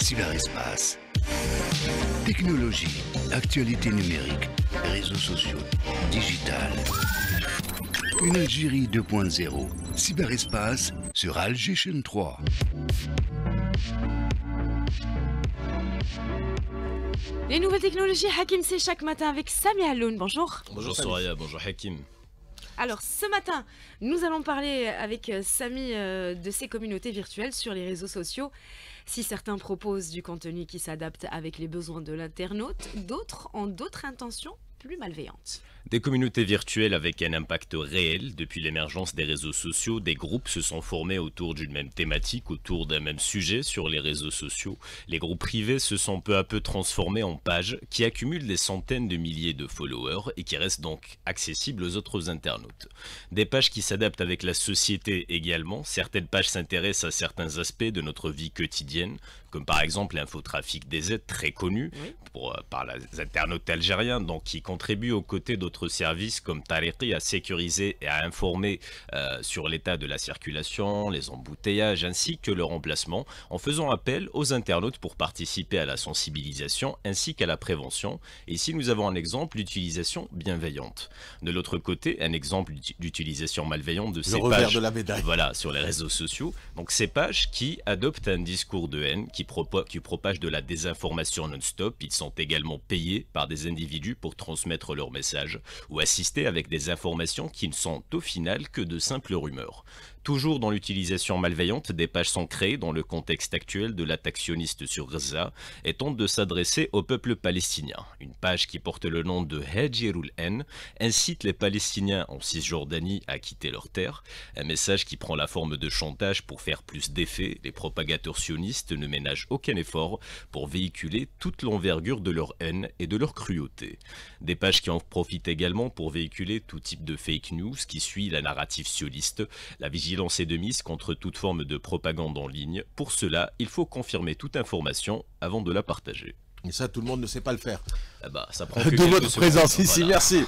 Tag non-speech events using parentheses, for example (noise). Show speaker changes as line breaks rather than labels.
cyberespace. Technologie, actualité numérique, réseaux sociaux, digital. Une Algérie 2.0, cyberespace sur Alger 3. Les nouvelles technologies, Hakim, c'est chaque matin avec Sami Alloun. Bonjour. Bonjour Soraya,
bonjour Hakim.
Alors ce matin, nous allons parler avec euh, Sami euh, de ces communautés virtuelles sur les réseaux sociaux. Si certains proposent du contenu qui s'adapte avec les besoins de l'internaute, d'autres ont d'autres intentions plus
Des communautés virtuelles avec un impact réel. Depuis l'émergence des réseaux sociaux, des groupes se sont formés autour d'une même thématique, autour d'un même sujet sur les réseaux sociaux. Les groupes privés se sont peu à peu transformés en pages qui accumulent des centaines de milliers de followers et qui restent donc accessibles aux autres internautes. Des pages qui s'adaptent avec la société également. Certaines pages s'intéressent à certains aspects de notre vie quotidienne, comme par exemple l'infotrafic des aides très connu. Euh, par les internautes algériens, donc qui contribuent aux côtés d'autres services comme Tariqi à sécuriser et à informer euh, sur l'état de la circulation, les embouteillages ainsi que leur emplacement, en faisant appel aux internautes pour participer à la sensibilisation ainsi qu'à la prévention. ici nous avons un exemple d'utilisation bienveillante. De l'autre côté, un exemple d'utilisation malveillante de ces pages Voilà, sur les réseaux sociaux. Donc ces pages qui adoptent un discours de haine, qui, propage de la désinformation non-stop, sont également payés par des individus pour transmettre leurs messages ou assister avec des informations qui ne sont au final que de simples rumeurs. Toujours dans l'utilisation malveillante, des pages sont créées dans le contexte actuel de l'attaque sioniste sur Gaza et tentent de s'adresser au peuple palestinien. Une page qui porte le nom de Hajirul N incite les Palestiniens en Cisjordanie à quitter leur terre. un message qui prend la forme de chantage pour faire plus d'effet. Les propagateurs sionistes ne ménagent aucun effort pour véhiculer toute l'envergure de leur haine et de leur cruauté. Des pages qui en profitent également pour véhiculer tout type de fake news qui suit la narrative sioniste, la vigilance lancer de mises contre toute forme de propagande en ligne. Pour cela, il faut confirmer toute information avant de la partager. Et ça, tout le monde ne sait pas le faire. Ah bah, ça prend (laughs) de votre présence ici,
merci.